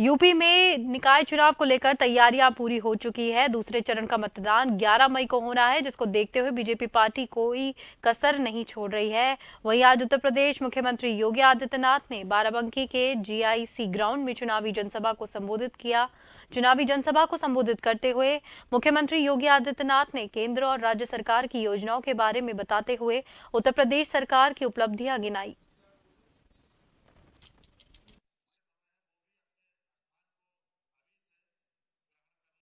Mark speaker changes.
Speaker 1: UP में निकाय चुनाव को लेकर तैयारियां पूरी हो चुकी है दूसरे चरण का मतदान 11 मई को होना है जिसको देखते हुए बीजेपी पार्टी कोई कसर नहीं छोड़ रही है वहीं आज उत्तर प्रदेश मुख्यमंत्री योगी आदित्यनाथ ने बाराबंकी के जीआईसी ग्राउंड में चुनावी जनसभा को संबोधित किया चुनावी जनसभा को संबोधित करते हुए मुख्यमंत्री योगी आदित्यनाथ ने केंद्र और राज्य सरकार की योजनाओं के बारे में बताते हुए उत्तर प्रदेश सरकार की उपलब्धियां गिनाई